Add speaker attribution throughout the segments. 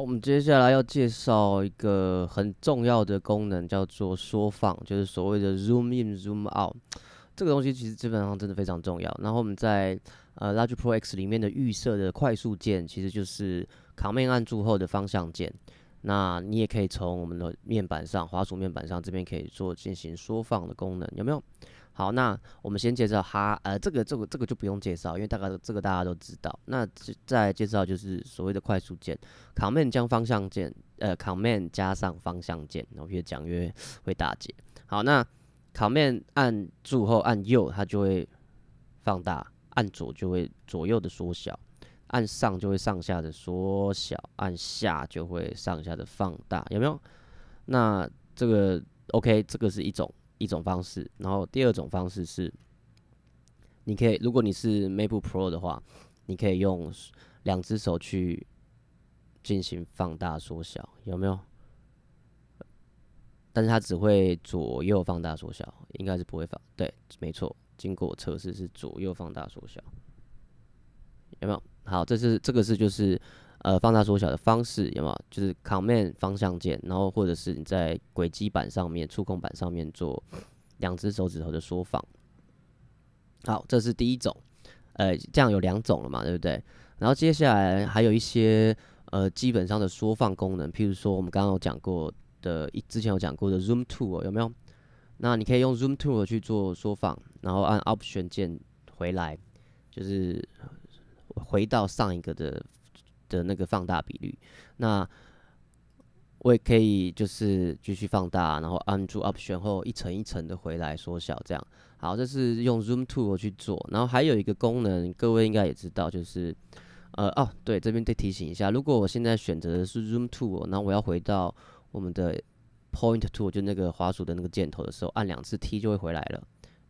Speaker 1: 我们接下来要介绍一个很重要的功能，叫做缩放，就是所谓的 zoom in、zoom out。这个东西其实基本上真的非常重要。然后我们在呃 l r g e Pro X 里面的预设的快速键，其实就是 Command 按住后的方向键。那你也可以从我们的面板上，滑鼠面板上这边可以做进行缩放的功能，有没有？好，那我们先介绍哈，呃，这个这个这个就不用介绍，因为大概这个大家都知道。那再介绍就是所谓的快速键，command 加方向键，呃，command 加上方向键，我越讲越会打结。好，那 command 按住后按右，它就会放大；按左就会左右的缩小；按上就会上下的缩小；按下就会上下的放大，有没有？那这个 OK，这个是一种。一种方式，然后第二种方式是，你可以，如果你是 MacBook Pro 的话，你可以用两只手去进行放大缩小，有没有？但是它只会左右放大缩小，应该是不会放，对，没错，经过测试是左右放大缩小，有没有？好，这是这个是就是。呃，放大缩小的方式有没有？就是 Command 方向键，然后或者是你在轨迹板上面、触控板上面做两只手指头的缩放。好，这是第一种。呃，这样有两种了嘛，对不对？然后接下来还有一些呃基本上的缩放功能，譬如说我们刚刚有讲过的，一之前有讲过的 Zoom Tool 有没有？那你可以用 Zoom Tool 去做缩放，然后按 Option 键回来，就是回到上一个的。的那个放大比率，那我也可以就是继续放大，然后按住 o p t i o n 后一层一层的回来缩小这样。好，这是用 Zoom Tool 去做，然后还有一个功能，各位应该也知道，就是呃哦对，这边得提醒一下，如果我现在选择的是 Zoom Tool，那我要回到我们的 Point Tool，就那个滑鼠的那个箭头的时候，按两次 T 就会回来了，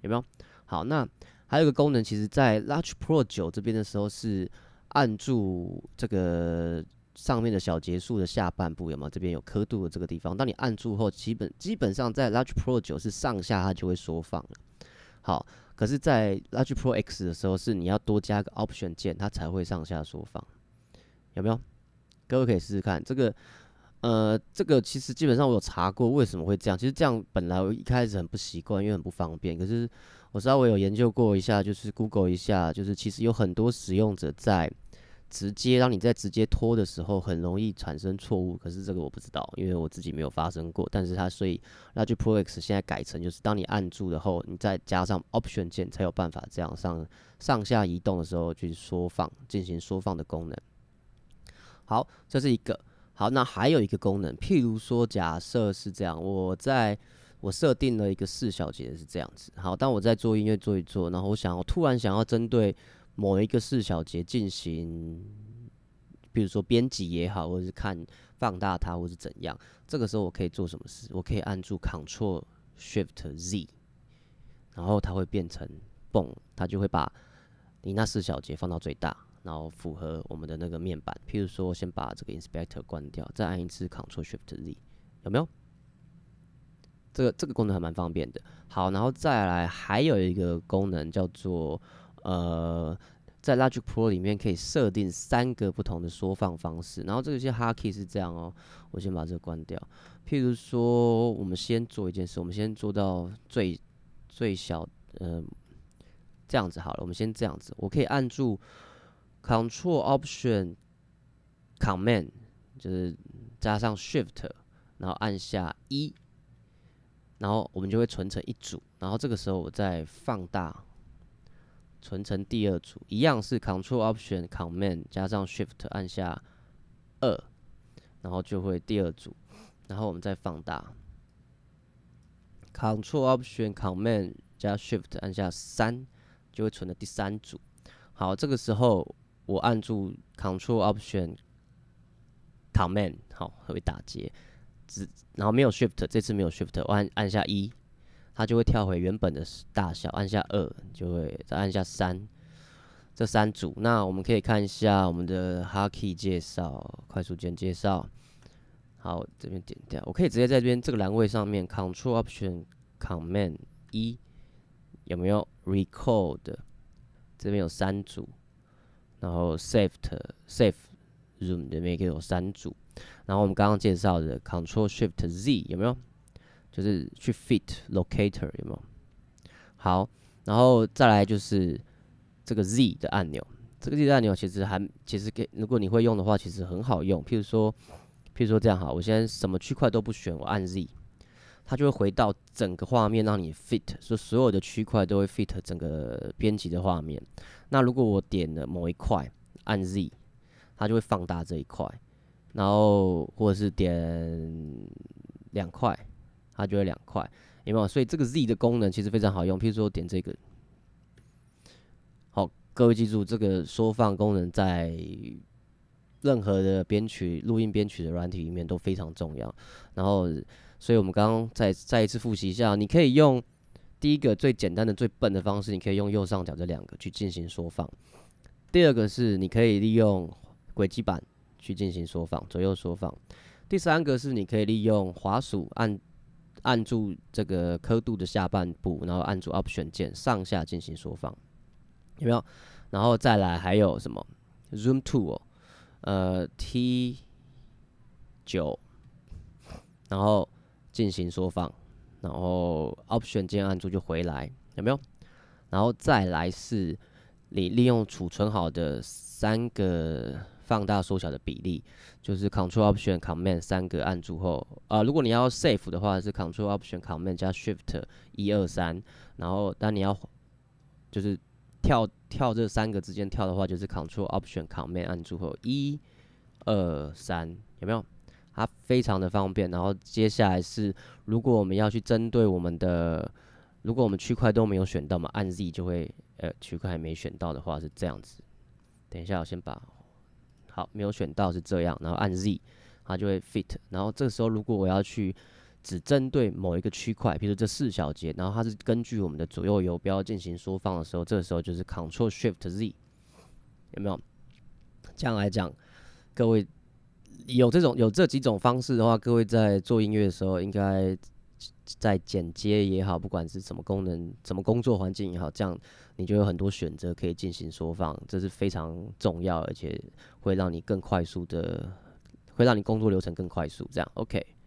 Speaker 1: 有没有？好，那还有一个功能，其实在 Large Pro 九这边的时候是。按住这个上面的小结束的下半部，有没有？这边有刻度的这个地方。当你按住后，基本基本上在 Large Pro 九是上下它就会缩放了。好，可是，在 Large Pro X 的时候，是你要多加个 Option 键，它才会上下缩放。有没有？各位可以试试看这个。呃，这个其实基本上我有查过为什么会这样。其实这样本来我一开始很不习惯，因为很不方便。可是我稍微有研究过一下，就是 Google 一下，就是其实有很多使用者在直接让你在直接拖的时候，很容易产生错误。可是这个我不知道，因为我自己没有发生过。但是它所以 l o g i Pro X 现在改成就是当你按住了后你再加上 Option 键才有办法这样上上下移动的时候去缩放进行缩放的功能。好，这是一个。好，那还有一个功能，譬如说，假设是这样，我在我设定了一个四小节是这样子。好，当我在做音乐做一做，然后我想，我突然想要针对某一个四小节进行，比如说编辑也好，或者是看放大它，或是怎样，这个时候我可以做什么事？我可以按住 Ctrl Shift Z，然后它会变成蹦，它就会把你那四小节放到最大。然后符合我们的那个面板，譬如说，先把这个 Inspector 关掉，再按一次 c t r l Shift Z，有没有？这个这个功能还蛮方便的。好，然后再来，还有一个功能叫做呃，在 Logic Pro 里面可以设定三个不同的缩放方式。然后这个些 Hacky 是这样哦，我先把这个关掉。譬如说，我们先做一件事，我们先做到最最小，嗯，这样子好了，我们先这样子，我可以按住。Control Option Command 就是加上 Shift，然后按下一，然后我们就会存成一组。然后这个时候我再放大，存成第二组，一样是 Control Option Command 加上 Shift 按下二，然后就会第二组。然后我们再放大，Control Option Command 加 Shift 按下三，就会存的第三组。好，这个时候。我按住 Control Option Command，好，会打结。只，然后没有 Shift，这次没有 Shift，按按下一，它就会跳回原本的大小。按下二，就会再按下三，这三组。那我们可以看一下我们的 h o k e 介绍，快速键介绍。好，这边点掉，我可以直接在这边这个栏位上面 Control Option Command 一，有没有 Record？这边有三组。然后 shift shift r o o m 里面可以有三组，然后我们刚刚介绍的 control shift z 有没有？就是去 fit locator 有没有？好，然后再来就是这个 z 的按钮，这个 z 的按钮其实还其实给如果你会用的话，其实很好用。譬如说譬如说这样哈，我现在什么区块都不选，我按 z。它就会回到整个画面，让你 fit，所以所有的区块都会 fit 整个编辑的画面。那如果我点了某一块，按 Z，它就会放大这一块。然后或者是点两块，它就会两块，明白吗？所以这个 Z 的功能其实非常好用。譬如说点这个，好，各位记住这个缩放功能在任何的编曲、录音、编曲的软体里面都非常重要。然后。所以，我们刚刚再再一次复习一下。你可以用第一个最简单的、最笨的方式，你可以用右上角这两个去进行缩放。第二个是你可以利用轨迹板去进行缩放，左右缩放。第三个是你可以利用滑鼠按按住这个刻度的下半部，然后按住 Option 键上下进行缩放，有没有？然后再来还有什么？Zoom Tool，呃，T9，然后。进行缩放，然后 Option 键按住就回来，有没有？然后再来是，你利用储存好的三个放大缩小的比例，就是 Control Option Command 三个按住后，啊，如果你要 Save 的话是 Control Option Command 加 Shift 一二三，然后当你要就是跳跳这三个之间跳的话，就是 Control Option Command 按住后一二三，有没有？它非常的方便，然后接下来是，如果我们要去针对我们的，如果我们区块都没有选到嘛，按 Z 就会，呃，区块还没选到的话是这样子。等一下，我先把，好，没有选到是这样，然后按 Z，它就会 fit。然后这个时候，如果我要去只针对某一个区块，比如这四小节，然后它是根据我们的左右游标进行缩放的时候，这个时候就是 Control Shift Z，有没有？这样来讲，各位。有这种有这几种方式的话，各位在做音乐的时候，应该在剪接也好，不管是什么功能、什么工作环境也好，这样你就有很多选择可以进行缩放，这是非常重要，而且会让你更快速的，会让你工作流程更快速，这样 OK。